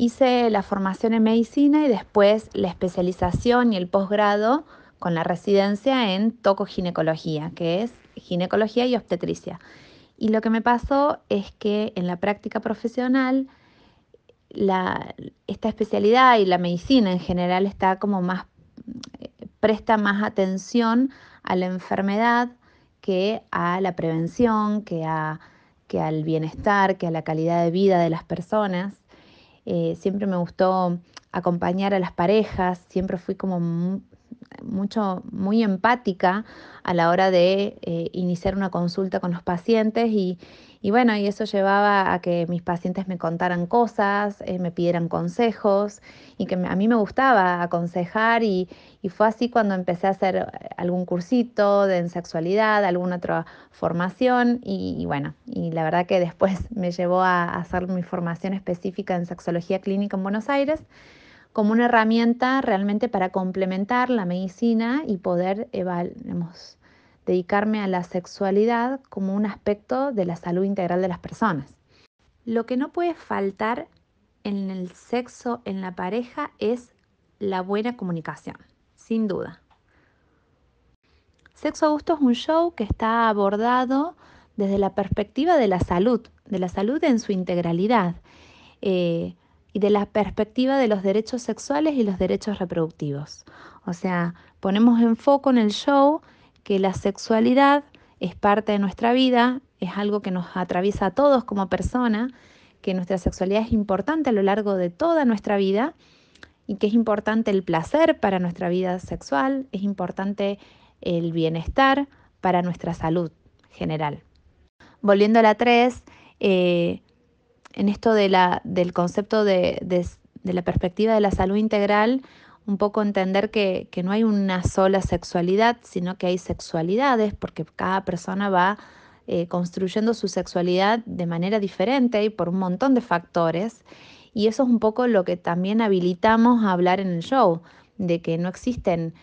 hice la formación en medicina y después la especialización y el posgrado con la residencia en tocoginecología, que es ginecología y obstetricia. Y lo que me pasó es que en la práctica profesional, esta especialidad y la medicina en general está como más, presta más atención a la enfermedad que a la prevención, que, que al bienestar, que a la calidad de vida de las personas. Eh, siempre me gustó acompañar a las parejas, siempre fui como mucho, muy empática a la hora de eh, iniciar una consulta con los pacientes y, bueno, y eso llevaba a que mis pacientes me contaran cosas, eh, me pidieran consejos y que a mí me gustaba aconsejar y, fue así cuando empecé a hacer eh, algún cursito de en sexualidad, alguna otra formación y, y, bueno, y la verdad que después me llevó a hacer mi formación específica en sexología clínica en Buenos Aires como una herramienta realmente para complementar la medicina y poder dedicarme a la sexualidad como un aspecto de la salud integral de las personas. Lo que no puede faltar en el sexo, en la pareja, es la buena comunicación, sin duda. Sexo a gusto es un show que está abordado desde la perspectiva de la salud, de la salud en su integralidad. Eh, y de la perspectiva de los derechos sexuales y los derechos reproductivos. O sea, ponemos en foco en el show que la sexualidad es parte de nuestra vida, es algo que nos atraviesa a todos como persona, que nuestra sexualidad es importante a lo largo de toda nuestra vida y que es importante el placer para nuestra vida sexual, es importante el bienestar para nuestra salud general. Volviendo a la 3, en esto del concepto de, la perspectiva de la salud integral, un poco entender que, no hay una sola sexualidad, sino que hay sexualidades, porque cada persona va eh, construyendo su sexualidad de manera diferente y por un montón de factores. Y eso es un poco lo que también habilitamos a hablar en el show, de que no existen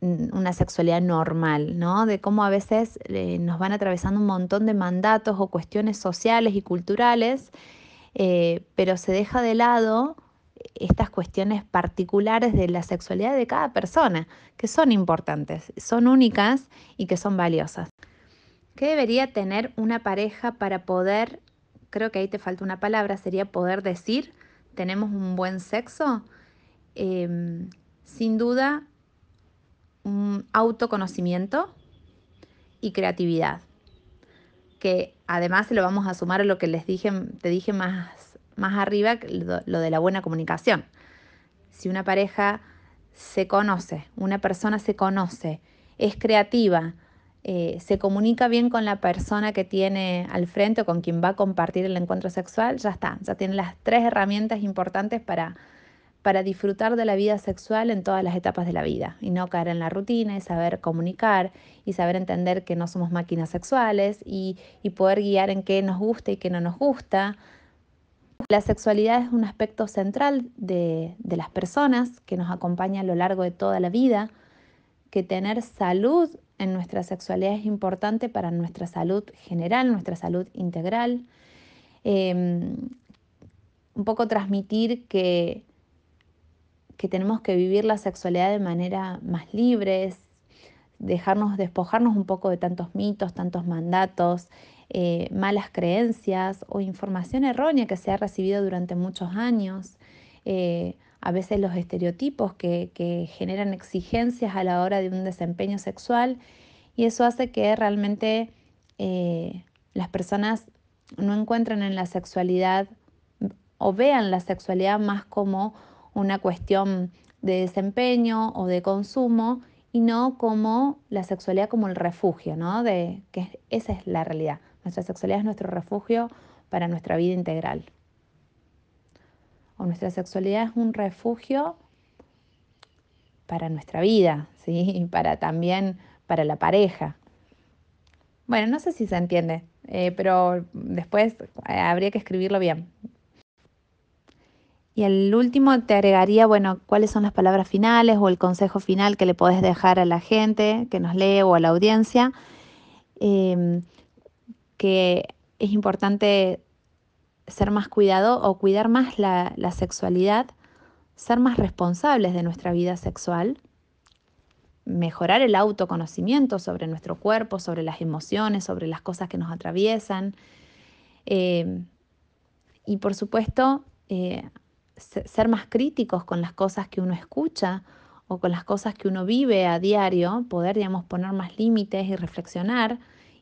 una sexualidad normal, ¿no? De cómo a veces eh, nos van atravesando un montón de mandatos o cuestiones sociales y culturales, eh, pero se deja de lado estas cuestiones particulares de la sexualidad de cada persona, que son importantes, son únicas y que son valiosas. ¿Qué debería tener una pareja para poder, creo que ahí te falta una palabra, sería poder decir, tenemos un buen sexo? Em, sin duda, un autoconocimiento y creatividad, que además se lo vamos a sumar a lo que les dije, te dije más, más arriba, lo de la buena comunicación. Si una pareja se conoce, una persona se conoce, es creativa, eh, se comunica bien con la persona que tiene al frente o con quien va a compartir el encuentro sexual, ya está, ya tiene las tres herramientas importantes para para disfrutar de la vida sexual en todas las etapas de la vida y no caer en la rutina y saber comunicar y saber entender que no somos máquinas sexuales y, poder guiar en qué nos gusta y qué no nos gusta. La sexualidad es un aspecto central de, las personas que nos acompaña a lo largo de toda la vida, que tener salud en nuestra sexualidad es importante para nuestra salud general, nuestra salud integral. Em, un poco transmitir que que tenemos que vivir la sexualidad de manera más libre, dejarnos, despojarnos un poco de tantos mitos, tantos mandatos, eh, malas creencias o información errónea que se ha recibido durante muchos años. Eh, a veces los estereotipos que, generan exigencias a la hora de un desempeño sexual y eso hace que realmente eh, las personas no encuentren en la sexualidad o vean la sexualidad más como una cuestión de desempeño o de consumo y no como la sexualidad como el refugio, ¿no? De que esa es la realidad. Nuestra sexualidad es nuestro refugio para nuestra vida integral. O nuestra sexualidad es un refugio para nuestra vida, ¿sí? Para también para la pareja. Bueno, no sé si se entiende, eh, pero después eh, habría que escribirlo bien. Y el último te agregaría, bueno, cuáles son las palabras finales o el consejo final que le podés dejar a la gente que nos lee o a la audiencia, em, que es importante ser más cuidado o cuidar más la, sexualidad, ser más responsables de nuestra vida sexual, mejorar el autoconocimiento sobre nuestro cuerpo, sobre las emociones, sobre las cosas que nos atraviesan. Em, y por supuesto, eh, ser más críticos con las cosas que uno escucha o con las cosas que uno vive a diario, poder, digamos, poner más límites y reflexionar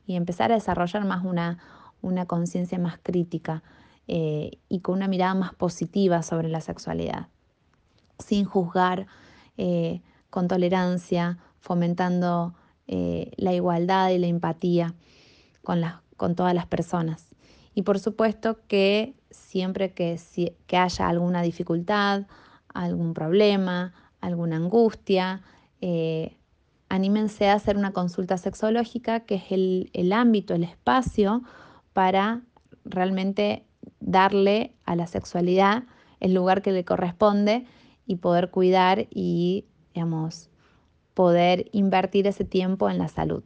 y empezar a desarrollar más una, una conciencia más crítica eh, y con una mirada más positiva sobre la sexualidad, sin juzgar, eh, con tolerancia, fomentando eh, la igualdad y la empatía con, las, con todas las personas. Y por supuesto que siempre que, haya alguna dificultad, algún problema, alguna angustia, eh, anímense a hacer una consulta sexológica, que es el, ámbito, el espacio para realmente darle a la sexualidad el lugar que le corresponde y poder cuidar y, poder invertir ese tiempo en la salud.